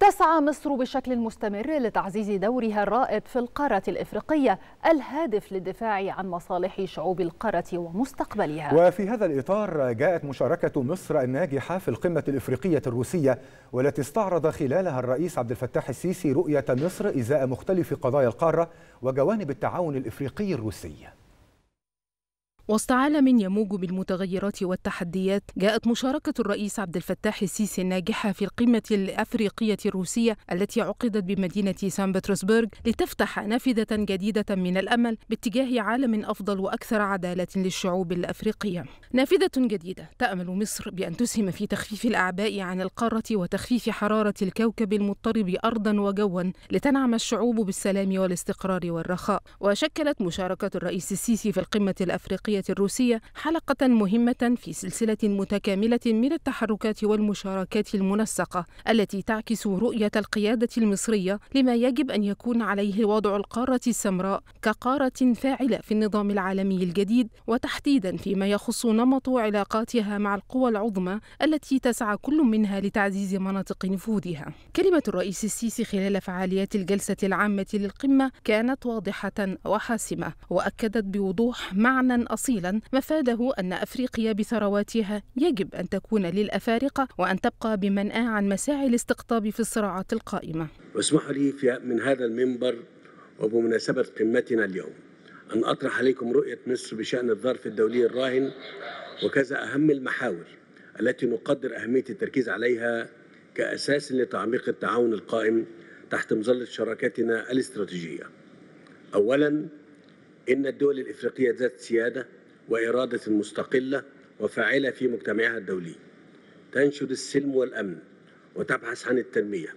تسعى مصر بشكل مستمر لتعزيز دورها الرائد في القارة الإفريقية الهادف للدفاع عن مصالح شعوب القارة ومستقبلها وفي هذا الإطار جاءت مشاركة مصر الناجحة في القمة الإفريقية الروسية والتي استعرض خلالها الرئيس عبد الفتاح السيسي رؤية مصر إزاء مختلف قضايا القارة وجوانب التعاون الإفريقي الروسي وسط عالم يموج بالمتغيرات والتحديات جاءت مشاركة الرئيس عبد الفتاح السيسي الناجحة في القمة الأفريقية الروسية التي عقدت بمدينة سان بطرسبرغ لتفتح نافذة جديدة من الأمل باتجاه عالم أفضل وأكثر عدالة للشعوب الأفريقية نافذة جديدة تأمل مصر بأن تسهم في تخفيف الأعباء عن القارة وتخفيف حرارة الكوكب المضطرب أرضا وجوا لتنعم الشعوب بالسلام والاستقرار والرخاء وشكلت مشاركة الرئيس السيسي في القمة الأفريقية الجمهوريه الروسية حلقة مهمة في سلسلة متكاملة من التحركات والمشاركات المنسقة التي تعكس رؤية القيادة المصرية لما يجب أن يكون عليه وضع القارة السمراء كقارة فاعلة في النظام العالمي الجديد وتحديدا فيما يخص نمط علاقاتها مع القوى العظمى التي تسعى كل منها لتعزيز مناطق نفوذها. كلمة الرئيس السيسي خلال فعاليات الجلسة العامة للقمة كانت واضحة وحاسمة وأكدت بوضوح معنى أصيل تفصيلا مفاده أن أفريقيا بثرواتها يجب أن تكون للأفارقة وأن تبقى بمنأى عن مساعي الاستقطاب في الصراعات القائمة واسمحوا لي في من هذا المنبر وبمناسبة قمتنا اليوم أن أطرح عليكم رؤية مصر بشأن الظرف الدولي الراهن وكذا أهم المحاور التي نقدر أهمية التركيز عليها كأساس لتعميق التعاون القائم تحت مظلة شراكتنا الاستراتيجية. أولاً إن الدول الإفريقية ذات سيادة وإرادة مستقلة وفاعلة في مجتمعها الدولي تنشد السلم والأمن وتبحث عن التنمية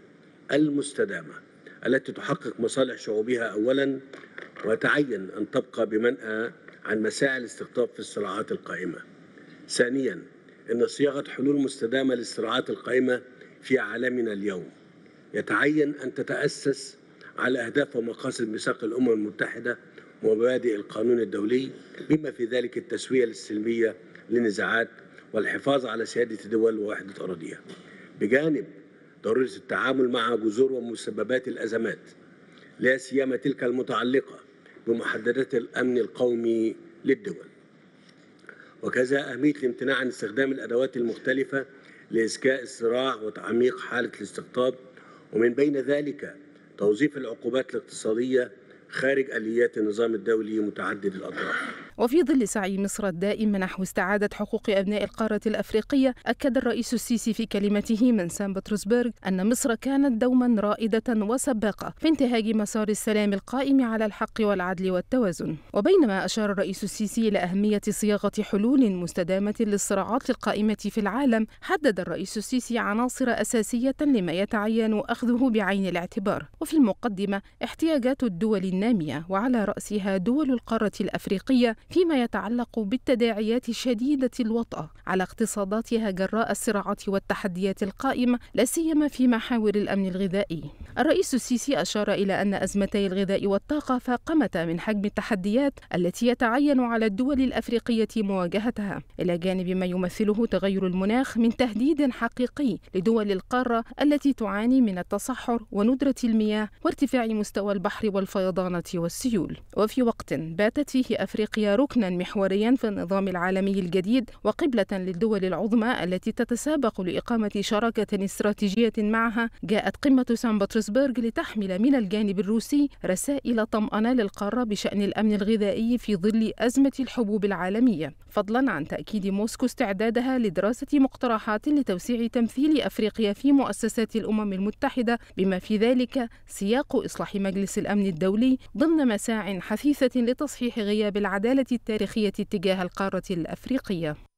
المستدامة التي تحقق مصالح شعوبها أولا وتعين أن تبقى بمنأى عن مساعي الاستقطاب في الصراعات القائمة ثانيا أن صياغة حلول مستدامة للصراعات القائمة في عالمنا اليوم يتعين أن تتأسس على أهداف ومقاصد ميثاق الأمم المتحدة ومبادئ القانون الدولي بما في ذلك التسوية السلمية للنزاعات والحفاظ على سيادة الدول ووحدة أراضيها بجانب ضرورة التعامل مع جذور ومسببات الأزمات لا سيما تلك المتعلقة بمحددات الأمن القومي للدول وكذا أهمية الامتناع عن استخدام الأدوات المختلفة لاذكاء الصراع وتعميق حالة الاستقطاب ومن بين ذلك توظيف العقوبات الاقتصادية خارج اليات النظام الدولي متعدد الاطراف وفي ظل سعي مصر الدائم نحو استعادة حقوق أبناء القارة الأفريقية أكد الرئيس السيسي في كلمته من سان بطرسبرغ أن مصر كانت دوما رائدة وسباقة في انتهاج مسار السلام القائم على الحق والعدل والتوازن وبينما أشار الرئيس السيسي إلى أهمية صياغة حلول مستدامة للصراعات القائمة في العالم حدد الرئيس السيسي عناصر أساسية لما يتعين أخذه بعين الاعتبار وفي المقدمة احتياجات الدول النامية وعلى رأسها دول القارة الأفريقية فيما يتعلق بالتداعيات شديدة الوطأة على اقتصاداتها جراء الصراعات والتحديات القائمة لا سيما في محاور الأمن الغذائي. الرئيس السيسي أشار إلى أن أزمتي الغذاء والطاقة فاقمتا من حجم التحديات التي يتعين على الدول الأفريقية مواجهتها، إلى جانب ما يمثله تغير المناخ من تهديد حقيقي لدول القارة التي تعاني من التصحر وندرة المياه وارتفاع مستوى البحر والفيضانات والسيول. وفي وقت باتت فيه أفريقيا ركنا محوريا في النظام العالمي الجديد وقبلة للدول العظمى التي تتسابق لإقامة شراكة استراتيجية معها جاءت قمة سان بطرسبرغ لتحمل من الجانب الروسي رسائل طمأنة للقارة بشأن الأمن الغذائي في ظل أزمة الحبوب العالمية فضلا عن تأكيد موسكو استعدادها لدراسة مقترحات لتوسيع تمثيل أفريقيا في مؤسسات الأمم المتحدة بما في ذلك سياق إصلاح مجلس الأمن الدولي ضمن مساع حثيثة لتصحيح غياب العدالة التاريخية تجاه القارة الأفريقية